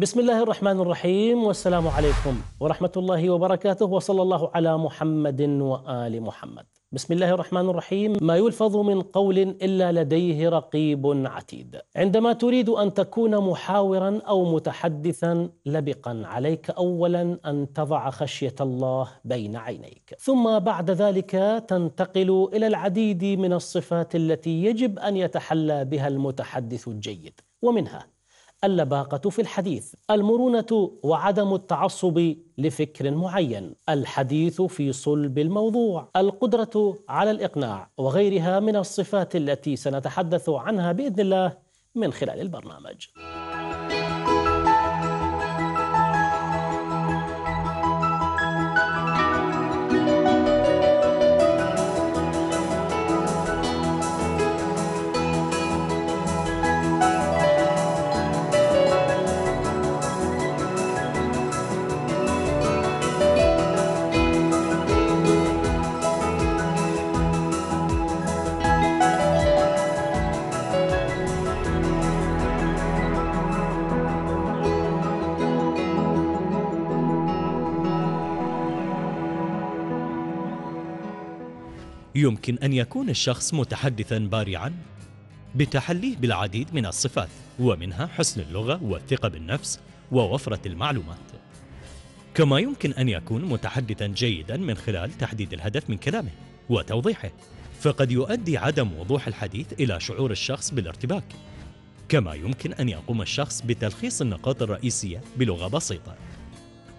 بسم الله الرحمن الرحيم والسلام عليكم ورحمة الله وبركاته وصلى الله على محمد وآل محمد بسم الله الرحمن الرحيم ما يلفظ من قول إلا لديه رقيب عتيد عندما تريد أن تكون محاورا أو متحدثا لبقا عليك أولا أن تضع خشية الله بين عينيك ثم بعد ذلك تنتقل إلى العديد من الصفات التي يجب أن يتحلى بها المتحدث الجيد ومنها اللباقة في الحديث المرونة وعدم التعصب لفكر معين الحديث في صلب الموضوع القدرة على الإقناع وغيرها من الصفات التي سنتحدث عنها بإذن الله من خلال البرنامج يمكن أن يكون الشخص متحدثا بارعا بتحليه بالعديد من الصفات ومنها حسن اللغة والثقة بالنفس ووفرة المعلومات كما يمكن أن يكون متحدثا جيدا من خلال تحديد الهدف من كلامه وتوضيحه فقد يؤدي عدم وضوح الحديث إلى شعور الشخص بالارتباك كما يمكن أن يقوم الشخص بتلخيص النقاط الرئيسية بلغة بسيطة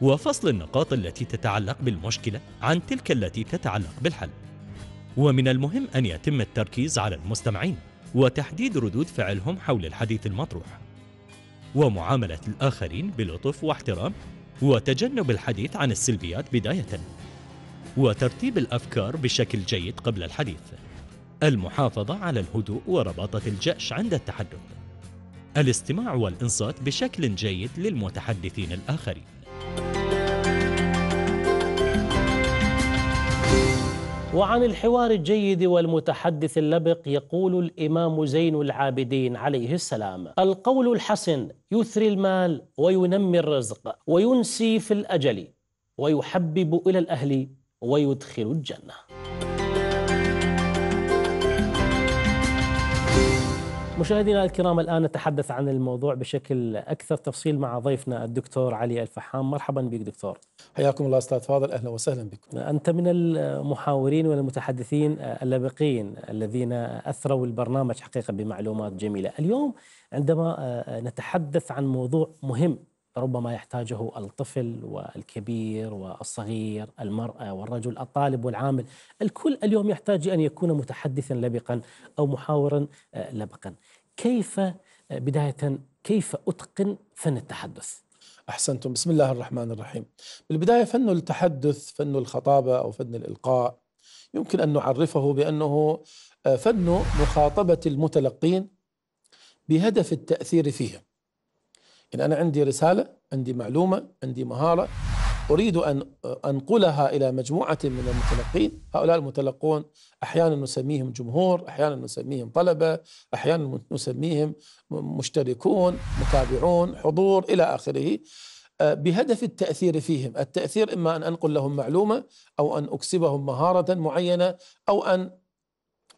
وفصل النقاط التي تتعلق بالمشكلة عن تلك التي تتعلق بالحل ومن المهم أن يتم التركيز على المستمعين وتحديد ردود فعلهم حول الحديث المطروح ومعاملة الآخرين بلطف واحترام وتجنب الحديث عن السلبيات بداية وترتيب الأفكار بشكل جيد قبل الحديث المحافظة على الهدوء ورباطة الجأش عند التحدث الاستماع والإنصات بشكل جيد للمتحدثين الآخرين وعن الحوار الجيد والمتحدث اللبق يقول الامام زين العابدين عليه السلام القول الحسن يثري المال وينمي الرزق وينسي في الاجل ويحبب الى الاهل ويدخل الجنه مشاهدينا الكرام الآن نتحدث عن الموضوع بشكل أكثر تفصيل مع ضيفنا الدكتور علي الفحام مرحبا بك دكتور حياكم الله أستاذ فاضل أهلا وسهلا بكم أنت من المحاورين والمتحدثين اللبقين الذين أثروا البرنامج حقيقة بمعلومات جميلة اليوم عندما نتحدث عن موضوع مهم ربما يحتاجه الطفل والكبير والصغير المرأة والرجل الطالب والعامل الكل اليوم يحتاج أن يكون متحدثا لبقا أو محاورا آه، لبقا كيف آه، بداية كيف أتقن فن التحدث؟ أحسنتم بسم الله الرحمن الرحيم بالبداية فن التحدث فن الخطابة أو فن الإلقاء يمكن أن نعرفه بأنه آه، فن مخاطبة المتلقين بهدف التأثير فيهم إن أنا عندي رسالة عندي معلومة عندي مهارة أريد أن أنقلها إلى مجموعة من المتلقين هؤلاء المتلقون أحيانا نسميهم جمهور أحيانا نسميهم طلبة أحيانا نسميهم مشتركون متابعون حضور إلى آخره آه، بهدف التأثير فيهم التأثير إما أن أنقل لهم معلومة أو أن أكسبهم مهارة معينة أو أن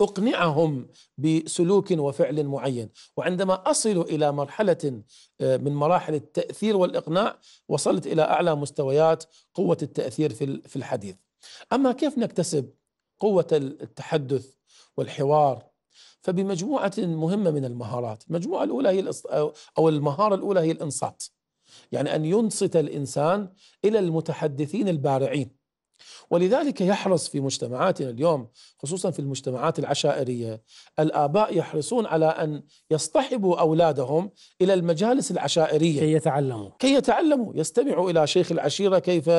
اقنعهم بسلوك وفعل معين وعندما اصل الى مرحله آه، من مراحل التاثير والاقناع وصلت الى اعلى مستويات قوه التاثير في الحديث اما كيف نكتسب قوه التحدث والحوار فبمجموعه مهمه من المهارات المجموعه الاولى هي او المهاره الاولى هي الانصات يعني ان ينصت الانسان الى المتحدثين البارعين ولذلك يحرص في مجتمعاتنا اليوم خصوصا في المجتمعات العشائريه الاباء يحرصون على ان يصطحبوا اولادهم الى المجالس العشائريه كي يتعلموا كي يتعلموا يستمعوا الى شيخ العشيره كيف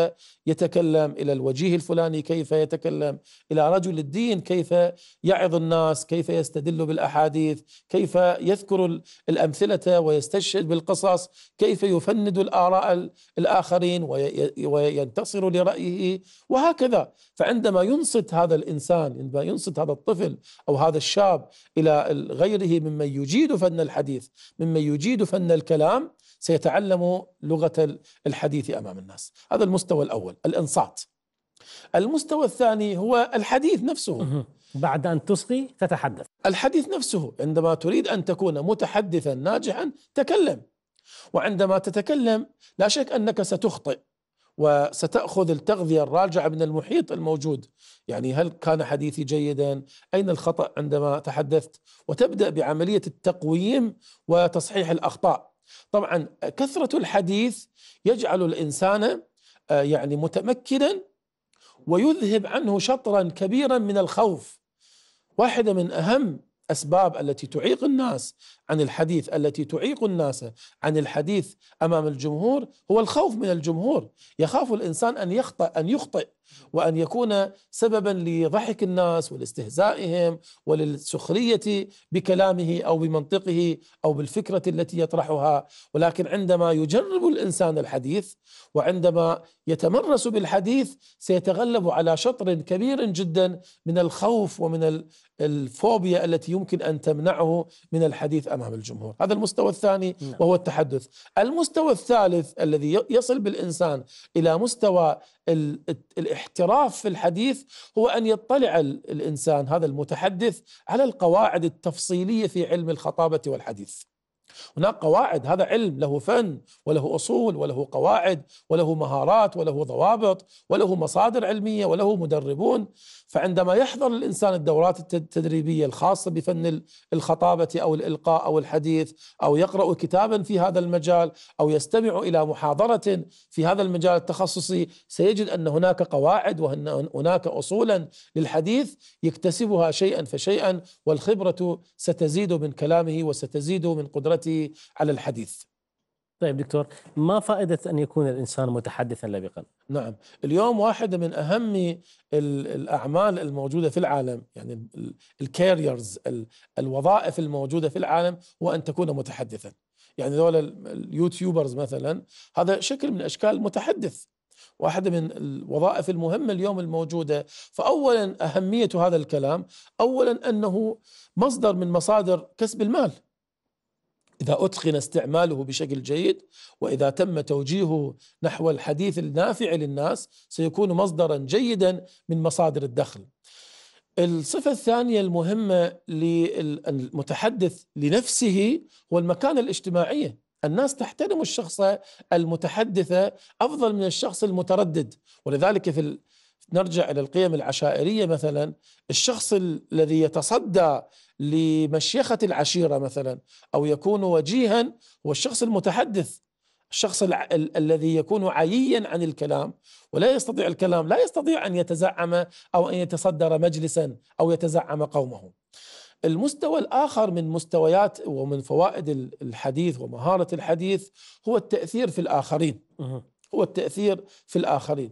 يتكلم الى الوجيه الفلاني كيف يتكلم الى رجل الدين كيف يعظ الناس كيف يستدل بالاحاديث كيف يذكر الامثله ويستشهد بالقصص كيف يفند الاراء الاخرين وينتصر لرايه وهكذا فعندما ينصت هذا الانسان عندما ينصت هذا الطفل او هذا الشاب الى غيره ممن يجيد فن الحديث ممن يجيد فن الكلام سيتعلم لغه الحديث امام الناس هذا المستوى الاول الانصات المستوى الثاني هو الحديث نفسه بعد أن تصغي تتحدث الحديث نفسه عندما تريد أن تكون متحدثا ناجحا تكلم وعندما تتكلم لا شك أنك ستخطئ وستأخذ التغذية الراجعة من المحيط الموجود يعني هل كان حديثي جيدا أين الخطأ عندما تحدثت وتبدأ بعملية التقويم وتصحيح الأخطاء طبعا كثرة الحديث يجعل الإنسان آه، يعني متمكنا ويذهب عنه شطرا كبيرا من الخوف واحدة من أهم الاسباب التي تعيق الناس عن الحديث التي تعيق الناس عن الحديث امام الجمهور هو الخوف من الجمهور يخاف الانسان ان يخطئ ان يخطئ وأن يكون سببا لضحك الناس ولاستهزائهم وللسخرية بكلامه أو بمنطقه أو بالفكرة التي يطرحها ولكن عندما يجرب الإنسان الحديث وعندما يتمرس بالحديث سيتغلب على شطر كبير جدا من الخوف ومن الفوبيا التي يمكن أن تمنعه من الحديث أمام الجمهور هذا المستوى الثاني نعم. وهو التحدث المستوى الثالث الذي يصل بالإنسان إلى مستوى الـ الاحتراف في الحديث هو ان يطلع الانسان هذا المتحدث على القواعد التفصيليه في علم الخطابه والحديث هناك قواعد هذا علم له فن وله اصول وله قواعد وله مهارات وله ضوابط وله مصادر علميه وله مدربون فعندما يحضر الانسان الدورات التدريبيه الخاصه بفن الخطابه او الالقاء او الحديث او يقرا كتابا في هذا المجال او يستمع الى محاضره في هذا المجال التخصصي سيجد ان هناك قواعد وان هناك اصولا للحديث يكتسبها شيئا فشيئا والخبره ستزيد من كلامه وستزيد من قدرته قدرتي على الحديث طيب دكتور ما فائدة أن يكون الإنسان متحدثا لبقا؟ نعم اليوم واحدة من أهم الأعمال الموجودة في العالم يعني الكاريرز الوظائف الموجودة في العالم هو أن تكون متحدثا يعني ذول اليوتيوبرز مثلا هذا شكل من أشكال متحدث واحدة من الوظائف المهمة اليوم الموجودة فأولا أهمية هذا الكلام أولا أنه مصدر من مصادر كسب المال إذا أتقن استعماله بشكل جيد وإذا تم توجيهه نحو الحديث النافع للناس سيكون مصدرا جيدا من مصادر الدخل الصفة الثانية المهمة للمتحدث لنفسه هو المكانة الاجتماعية الناس تحترم الشخص المتحدث أفضل من الشخص المتردد ولذلك في نرجع إلى القيم العشائرية مثلا الشخص الذي يتصدى لمشيخة العشيرة مثلا أو يكون وجيها هو الشخص المتحدث الشخص ال- الذي يكون عييا عن الكلام ولا يستطيع الكلام لا يستطيع أن يتزعم أو أن يتصدر مجلسا أو يتزعم قومه المستوى الآخر من مستويات ومن فوائد الحديث ومهارة الحديث هو التأثير في الآخرين هو التأثير في الآخرين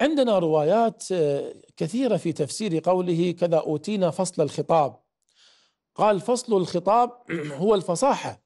عندنا روايات آه، كثيرة في تفسير قوله كذا أوتينا فصل الخطاب قال فصل الخطاب هو الفصاحة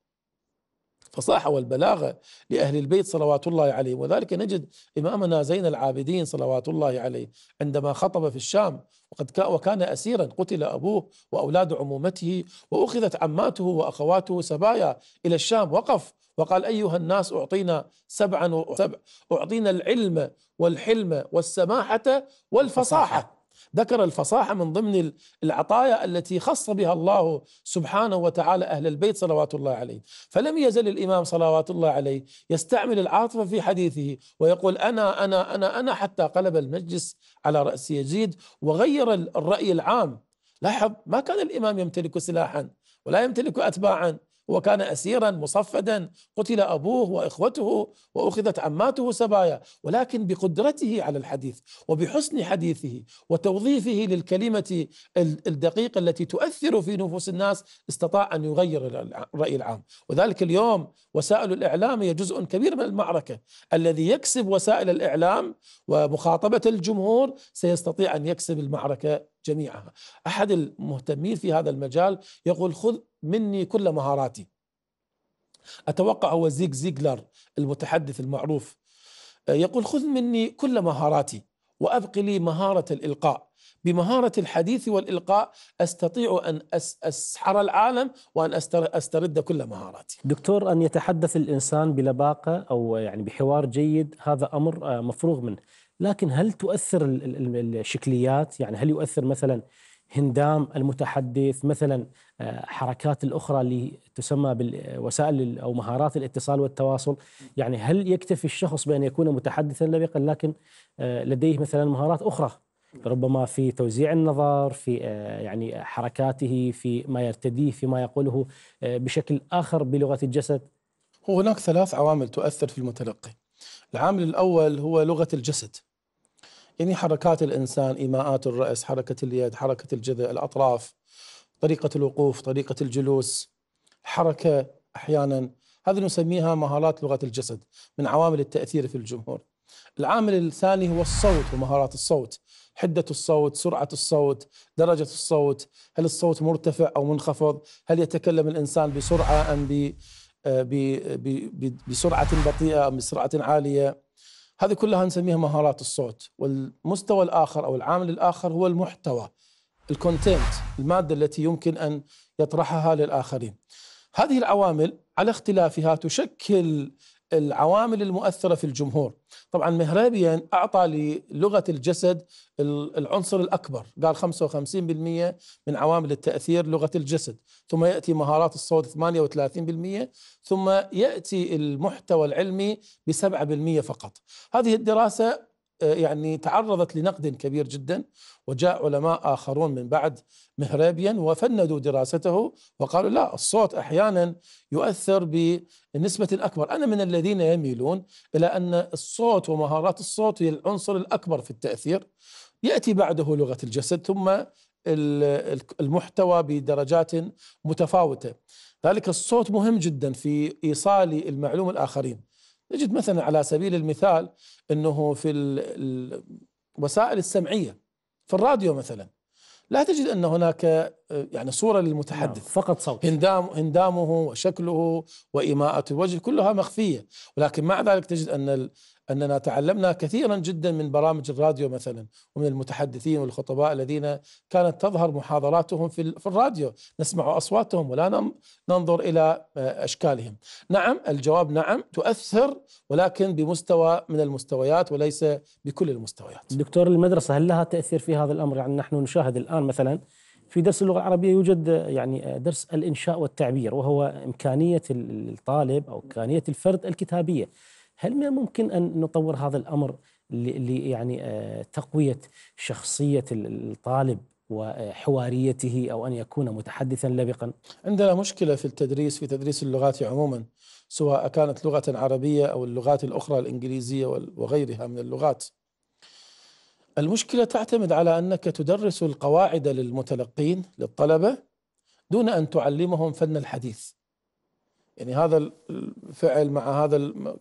الفصاحة والبلاغة لأهل البيت صلوات الله عليه وذلك نجد إمامنا زين العابدين صلوات الله عليه عندما خطب في الشام وقد وكان أسيرا قتل أبوه وأولاد عمومته وأخذت عماته وأخواته سبايا إلى الشام وقف وقال أيها الناس أعطينا سبعا وسبع أعطينا العلم والحلم والسماحة والفصاحة ذكر الفصاحة من ضمن العطايا التي خص بها الله سبحانه وتعالى أهل البيت صلوات الله عليه فلم يزل الإمام صلوات الله عليه يستعمل العاطفة في حديثه ويقول أنا أنا أنا أنا حتى قلب المجلس على رأس يزيد وغير الرأي العام لاحظ ما كان الإمام يمتلك سلاحا ولا يمتلك أتباعا وكان أسيرا مصفدا قتل أبوه وإخوته وأخذت عماته سبايا ولكن بقدرته على الحديث وبحسن حديثه وتوظيفه للكلمة الدقيقة التي تؤثر في نفوس الناس استطاع أن يغير الرأي العام وذلك اليوم وسائل الإعلام هي جزء كبير من المعركة الذي يكسب وسائل الإعلام ومخاطبة الجمهور سيستطيع أن يكسب المعركة جميعها أحد المهتمين في هذا المجال يقول خذ مني كل مهاراتي أتوقع هو زيك زيجلر المتحدث المعروف آه، يقول خذ مني كل مهاراتي وأبق لي مهارة الإلقاء بمهارة الحديث والإلقاء أستطيع أن أسحر العالم وأن أسترد كل مهاراتي دكتور أن يتحدث الإنسان بلباقة أو يعني بحوار جيد هذا أمر آه، مفروغ منه لكن هل تؤثر الشكليات يعني هل يؤثر مثلا هندام المتحدث مثلا آه، حركات الأخرى اللي تسمى بالوسائل أو مهارات الاتصال والتواصل يعني هل يكتفي الشخص بأن يكون متحدثا لبقا لكن آه، لديه مثلا مهارات أخرى ربما في توزيع النظر في آه، يعني حركاته في ما يرتديه في ما يقوله بشكل آخر بلغة الجسد هناك ثلاث عوامل تؤثر في المتلقي العامل الأول هو لغة الجسد يعني حركات الإنسان إيماءات الرأس حركة اليد حركة الجذع الأطراف طريقة الوقوف طريقة الجلوس حركة أحيانا هذه نسميها مهارات لغة الجسد من عوامل التأثير في الجمهور العامل الثاني هو الصوت ومهارات الصوت حدة الصوت سرعة الصوت درجة الصوت هل الصوت مرتفع أو منخفض هل يتكلم الإنسان بسرعة أم ب آه، آه، بسرعة بطيئة أم بسرعة عالية هذه كلها نسميها مهارات الصوت والمستوى الآخر أو العامل الآخر هو المحتوى الكونتنت المادة التي يمكن أن يطرحها للآخرين هذه العوامل على اختلافها تشكل العوامل المؤثرة في الجمهور طبعا مهرابيا أعطى للغة الجسد العنصر الأكبر قال 55% من عوامل التأثير لغة الجسد ثم يأتي مهارات الصوت 38% ثم يأتي المحتوى العلمي ب 7% فقط هذه الدراسة آه، يعني تعرضت لنقد كبير جدا وجاء علماء آخرون من بعد مهرابيا وفندوا دراسته وقالوا لا الصوت أحيانا يؤثر بنسبة أكبر أنا من الذين يميلون إلى أن الصوت ومهارات الصوت هي العنصر الأكبر في التأثير يأتي بعده لغة الجسد ثم المحتوى بدرجات متفاوتة ذلك الصوت مهم جدا في إيصال المعلومة الآخرين نجد مثلا على سبيل المثال انه في الوسائل السمعيه في الراديو مثلا لا تجد ان هناك آه، يعني صوره للمتحدث نعم، فقط صوت هندام هندامه وشكله وايماءه الوجه كلها مخفيه ولكن مع ذلك تجد ان أننا تعلمنا كثيرا جدا من برامج الراديو مثلا ومن المتحدثين والخطباء الذين كانت تظهر محاضراتهم في الراديو نسمع أصواتهم ولا ننظر إلى آه، أشكالهم نعم الجواب نعم تؤثر ولكن بمستوى من المستويات وليس بكل المستويات دكتور المدرسة هل لها تأثير في هذا الأمر يعني نحن نشاهد الآن مثلا في درس اللغة العربية يوجد يعني آه، درس الإنشاء والتعبير وهو إمكانية الطالب أو إمكانية الفرد الكتابية هل من الممكن أن نطور هذا الأمر يعني آه، تقوية شخصية الطالب وحواريته أو أن يكون متحدثا لبقا عندنا مشكلة في التدريس في تدريس اللغات عموما سواء كانت لغة عربية أو اللغات الأخرى الإنجليزية وغيرها من اللغات المشكلة تعتمد على أنك تدرس القواعد للمتلقين للطلبة دون أن تعلمهم فن الحديث يعني هذا الفعل مع هذا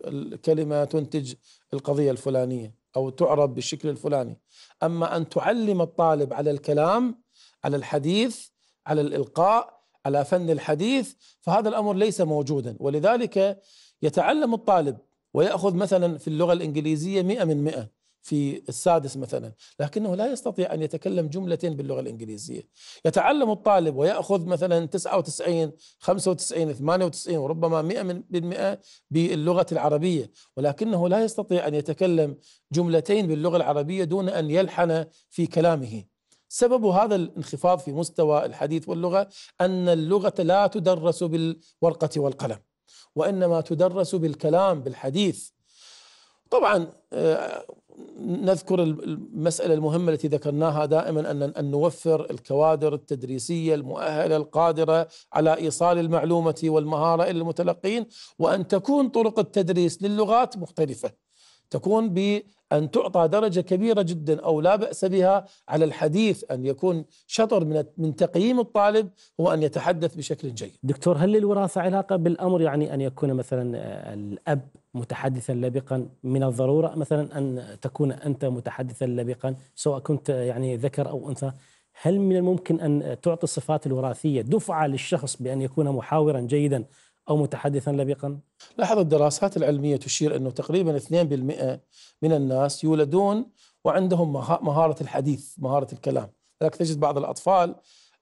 الكلمة تنتج القضية الفلانية أو تعرب بالشكل الفلاني أما أن تعلم الطالب على الكلام على الحديث على الإلقاء على فن الحديث فهذا الأمر ليس موجودا ولذلك يتعلم الطالب ويأخذ مثلا في اللغة الإنجليزية مئة من مئة في السادس مثلا لكنه لا يستطيع أن يتكلم جملة باللغة الإنجليزية يتعلم الطالب ويأخذ مثلا 99 95 98 وربما 100% باللغة العربية ولكنه لا يستطيع أن يتكلم جملتين باللغة العربية دون أن يلحن في كلامه سبب هذا الانخفاض في مستوى الحديث واللغة أن اللغة لا تدرس بالورقة والقلم وإنما تدرس بالكلام بالحديث طبعا آه، نذكر المسألة المهمة التي ذكرناها دائما أن نوفر الكوادر التدريسية المؤهلة القادرة على إيصال المعلومة والمهارة إلى المتلقين وأن تكون طرق التدريس للغات مختلفة تكون بأن تعطى درجة كبيرة جدا أو لا بأس بها على الحديث أن يكون شطر من من تقييم الطالب هو أن يتحدث بشكل جيد. دكتور هل للوراثة علاقة بالأمر يعني أن يكون مثلا آه، الأب متحدثا لبقا من الضرورة مثلا أن تكون أنت متحدثا لبقا سواء كنت آه، يعني ذكر أو أنثى هل من الممكن أن تعطي الصفات الوراثية دفعة للشخص بأن يكون محاورا جيدا أو متحدثا لبقا؟ لاحظ الدراسات العلمية تشير أنه تقريبا 2% من الناس يولدون وعندهم مهارة الحديث مهارة الكلام لذلك تجد بعض الأطفال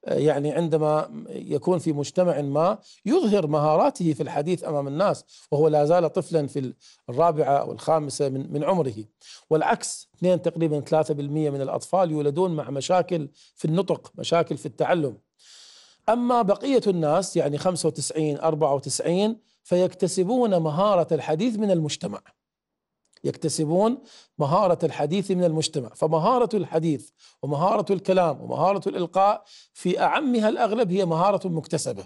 آه، يعني عندما يكون في مجتمع ما يظهر مهاراته في الحديث امام الناس وهو لا زال طفلا في الرابعه او الخامسه من من عمره والعكس اثنين تقريبا 3% من الاطفال يولدون مع مشاكل في النطق، مشاكل في التعلم أما بقية الناس يعني 95 94 فيكتسبون مهارة الحديث من المجتمع يكتسبون مهارة الحديث من المجتمع فمهارة الحديث ومهارة الكلام ومهارة الإلقاء في أعمها الأغلب هي مهارة مكتسبة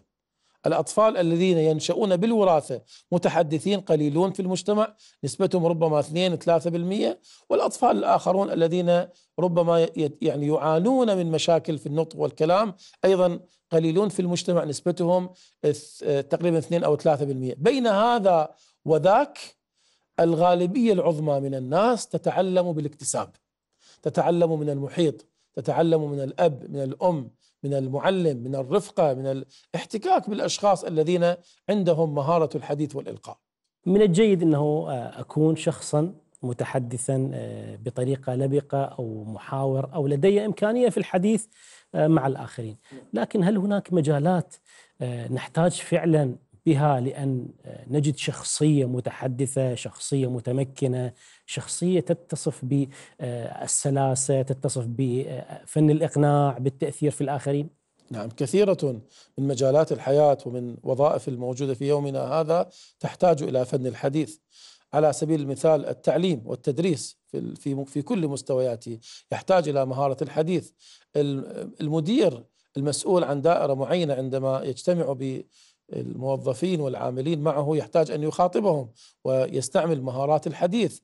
الأطفال الذين ينشؤون بالوراثة متحدثين قليلون في المجتمع نسبتهم ربما 2 3% والأطفال الآخرون الذين ربما يعني يعانون من مشاكل في النطق والكلام أيضا قليلون في المجتمع نسبتهم تقريبا 2 أو 3% بين هذا وذاك الغالبية العظمى من الناس تتعلم بالاكتساب تتعلم من المحيط تتعلم من الأب من الأم من المعلم من الرفقه من الاحتكاك بالاشخاص الذين عندهم مهاره الحديث والالقاء. من الجيد انه آه، اكون شخصا متحدثا آه، بطريقه لبقه او محاور او لدي امكانيه في الحديث آه، مع الاخرين، لكن هل هناك مجالات نحتاج فعلا بها لان آه، نجد شخصيه متحدثه، شخصيه متمكنه، شخصيه تتصف بالسلاسه، آه، تتصف بفن آه، الاقناع، بالتاثير في الاخرين. نعم كثيرة من مجالات الحياة ومن وظائف الموجودة في يومنا هذا تحتاج إلى فن الحديث على سبيل المثال التعليم والتدريس في في كل مستوياته يحتاج الى مهاره الحديث المدير المسؤول عن دائره معينه عندما يجتمع الموظفين والعاملين معه يحتاج ان يخاطبهم ويستعمل مهارات الحديث.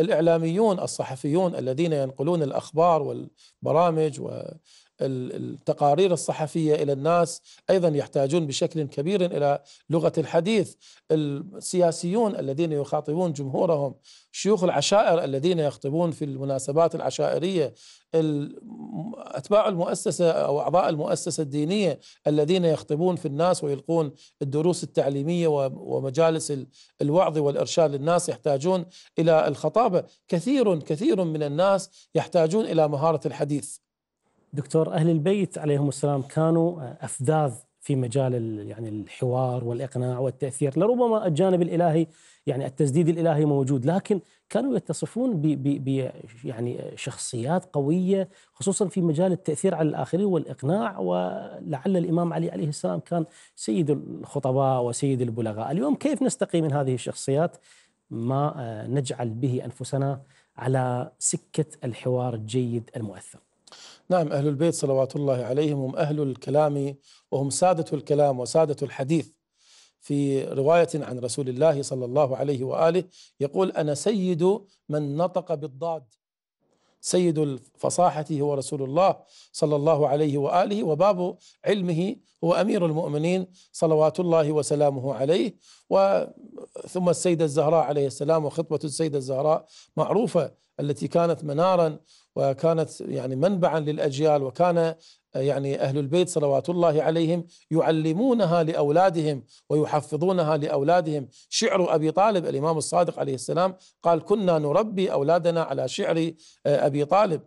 الاعلاميون الصحفيون الذين ينقلون الاخبار والبرامج التقارير الصحفيه الى الناس ايضا يحتاجون بشكل كبير الى لغه الحديث السياسيون الذين يخاطبون جمهورهم شيوخ العشائر الذين يخطبون في المناسبات العشائريه اتباع المؤسسه او اعضاء المؤسسه الدينيه الذين يخطبون في الناس ويلقون الدروس التعليميه ومجالس الوعظ والارشاد للناس يحتاجون الى الخطابه كثير كثير من الناس يحتاجون الى مهاره الحديث دكتور اهل البيت عليهم السلام كانوا آه، افذاذ في مجال يعني الحوار والاقناع والتاثير، لربما الجانب الالهي يعني التسديد الالهي موجود، لكن كانوا يتصفون ب ب يعني شخصيات قويه خصوصا في مجال التاثير على الاخرين والاقناع ولعل الامام علي عليه السلام كان سيد الخطباء وسيد البلغاء، اليوم كيف نستقي من هذه الشخصيات ما آه، نجعل به انفسنا على سكه الحوار الجيد المؤثر؟ نعم أهل البيت صلوات الله عليهم هم أهل الكلام وهم سادة الكلام وسادة الحديث في رواية عن رسول الله صلى الله عليه وآله يقول أنا سيد من نطق بالضاد سيد الفصاحة هو رسول الله صلى الله عليه وآله وباب علمه هو أمير المؤمنين صلوات الله وسلامه عليه وثم السيدة الزهراء عليه السلام وخطبة السيدة الزهراء معروفة التي كانت منارا وكانت يعني منبعا للاجيال وكان آه، يعني اهل البيت صلوات الله عليهم يعلمونها لاولادهم ويحفظونها لاولادهم شعر ابي طالب الامام الصادق عليه السلام قال كنا نربي اولادنا على شعر آه، ابي طالب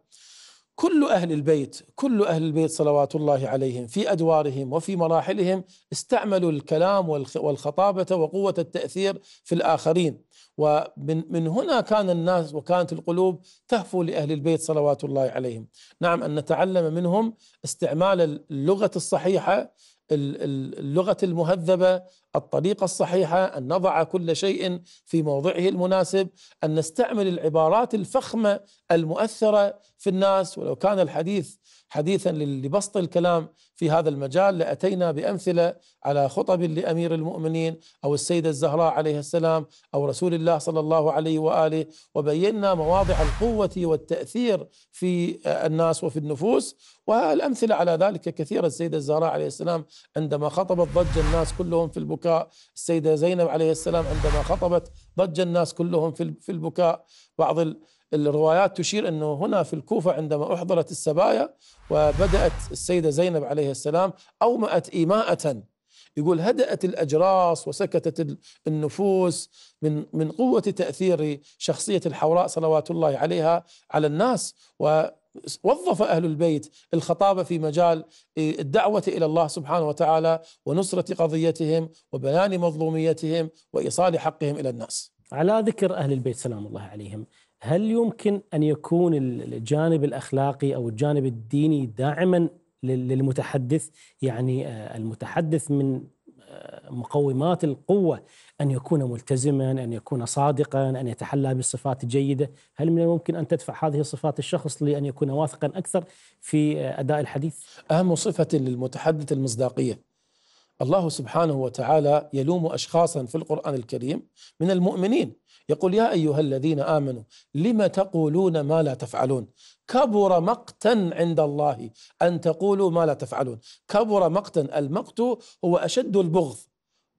كل اهل البيت كل اهل البيت صلوات الله عليهم في ادوارهم وفي مراحلهم استعملوا الكلام والخطابه وقوه التاثير في الاخرين ومن من هنا كان الناس وكانت القلوب تهفو لأهل البيت صلوات الله عليهم نعم أن نتعلم منهم استعمال اللغة الصحيحة اللغة المهذبة الطريقة الصحيحة أن نضع كل شيء في موضعه المناسب أن نستعمل العبارات الفخمة المؤثرة في الناس ولو كان الحديث حديثا لبسط الكلام في هذا المجال لأتينا بأمثلة على خطب لأمير المؤمنين أو السيدة الزهراء عليه السلام أو رسول الله صلى الله عليه وآله وبينا مواضع القوة والتأثير في الناس وفي النفوس والأمثلة على ذلك كثيرة السيدة الزهراء عليه السلام عندما خطبت ضج الناس كلهم في البكاء البكاء السيدة زينب عليه السلام عندما خطبت ضج الناس كلهم في البكاء بعض الروايات تشير أنه هنا في الكوفة عندما أحضرت السبايا وبدأت السيدة زينب عليه السلام أومأت إيماءة يقول هدأت الأجراس وسكتت النفوس من من قوة تأثير شخصية الحوراء صلوات الله عليها على الناس و وظف أهل البيت الخطابة في مجال إيه، الدعوة إلى الله سبحانه وتعالى ونصرة قضيتهم وبيان مظلوميتهم وإيصال حقهم إلى الناس على ذكر أهل البيت سلام الله عليهم هل يمكن أن يكون الجانب الأخلاقي أو الجانب الديني داعما للمتحدث يعني آه، المتحدث من مقومات القوة أن يكون ملتزما أن يكون صادقا أن يتحلى بالصفات الجيدة هل من الممكن أن تدفع هذه الصفات الشخص لأن يكون واثقا أكثر في أداء الحديث؟ أهم صفة للمتحدث المصداقية الله سبحانه وتعالى يلوم أشخاصا في القرآن الكريم من المؤمنين يقول يا أيها الذين آمنوا لم تقولون ما لا تفعلون كبر مقتا عند الله أن تقولوا ما لا تفعلون كبر مقتا المقت هو أشد البغض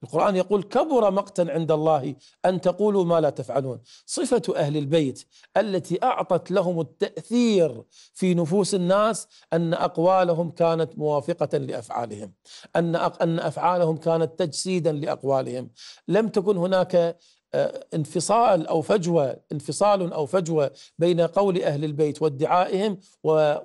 القرآن يقول كبر مقتا عند الله أن تقولوا ما لا تفعلون صفة أهل البيت التي أعطت لهم التأثير في نفوس الناس أن أقوالهم كانت موافقة لأفعالهم أن أن أفعالهم كانت تجسيدا لأقوالهم لم تكن هناك آه، انفصال او فجوه انفصال او فجوه بين قول اهل البيت وادعائهم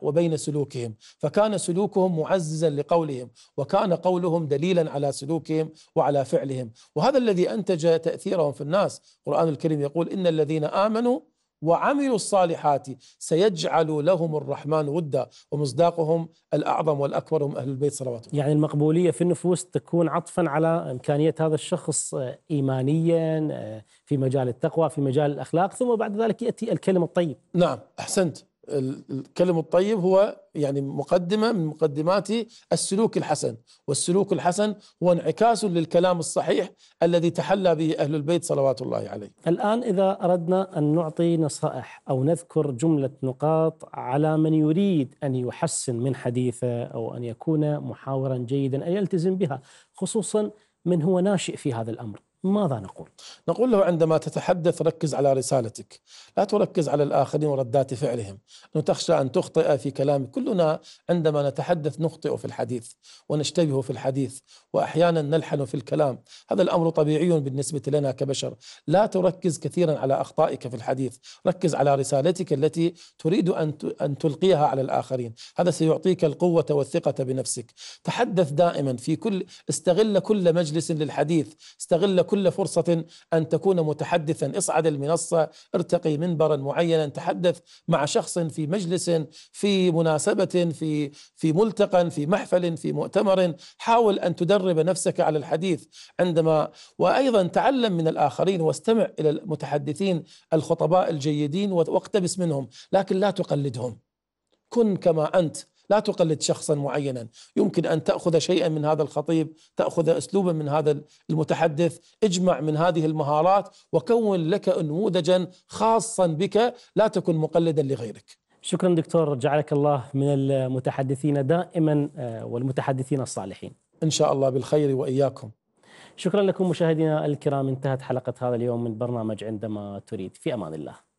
وبين سلوكهم، فكان سلوكهم معززا لقولهم، وكان قولهم دليلا على سلوكهم وعلى فعلهم، وهذا الذي انتج تاثيرهم في الناس، القران الكريم يقول ان الذين امنوا وعملوا الصالحات سيجعل لهم الرحمن ودا ومصداقهم الأعظم والأكبر هم أهل البيت صلوات الله يعني المقبولية في النفوس تكون عطفا على إمكانية هذا الشخص آه، إيمانيا آه، في مجال التقوى في مجال الأخلاق ثم بعد ذلك يأتي الكلم الطيب نعم أحسنت الكلم الطيب هو يعني مقدمة من مقدمات السلوك الحسن والسلوك الحسن هو انعكاس للكلام الصحيح الذي تحلى به أهل البيت صلوات الله عليه الآن إذا أردنا أن نعطي نصائح أو نذكر جملة نقاط على من يريد أن يحسن من حديثه أو أن يكون محاورا جيدا أن يلتزم بها خصوصا من هو ناشئ في هذا الأمر ماذا نقول؟ نقول له عندما تتحدث ركز على رسالتك لا تركز على الآخرين وردات فعلهم نتخشى تخشى أن تخطئ في كلام كلنا عندما نتحدث نخطئ في الحديث ونشتبه في الحديث وأحيانا نلحن في الكلام هذا الأمر طبيعي بالنسبة لنا كبشر لا تركز كثيرا على أخطائك في الحديث ركز على رسالتك التي تريد أن أن تلقيها على الآخرين هذا سيعطيك القوة والثقة بنفسك تحدث دائما في كل استغل كل مجلس للحديث استغل كل فرصة أن تكون متحدثا اصعد المنصة ارتقي منبرا معينا تحدث مع شخص في مجلس في مناسبة في في ملتقى في محفل في مؤتمر حاول أن تدرب نفسك على الحديث عندما وأيضا تعلم من الآخرين واستمع إلى المتحدثين الخطباء الجيدين واقتبس منهم لكن لا تقلدهم كن كما أنت لا تقلد شخصا معينا يمكن أن تأخذ شيئا من هذا الخطيب تأخذ أسلوبا من هذا المتحدث اجمع من هذه المهارات وكون لك نموذجا خاصا بك لا تكن مقلدا لغيرك شكرا دكتور جعلك الله من المتحدثين دائما آه، والمتحدثين الصالحين إن شاء الله بالخير وإياكم شكرا لكم مشاهدينا الكرام انتهت حلقة هذا اليوم من برنامج عندما تريد في أمان الله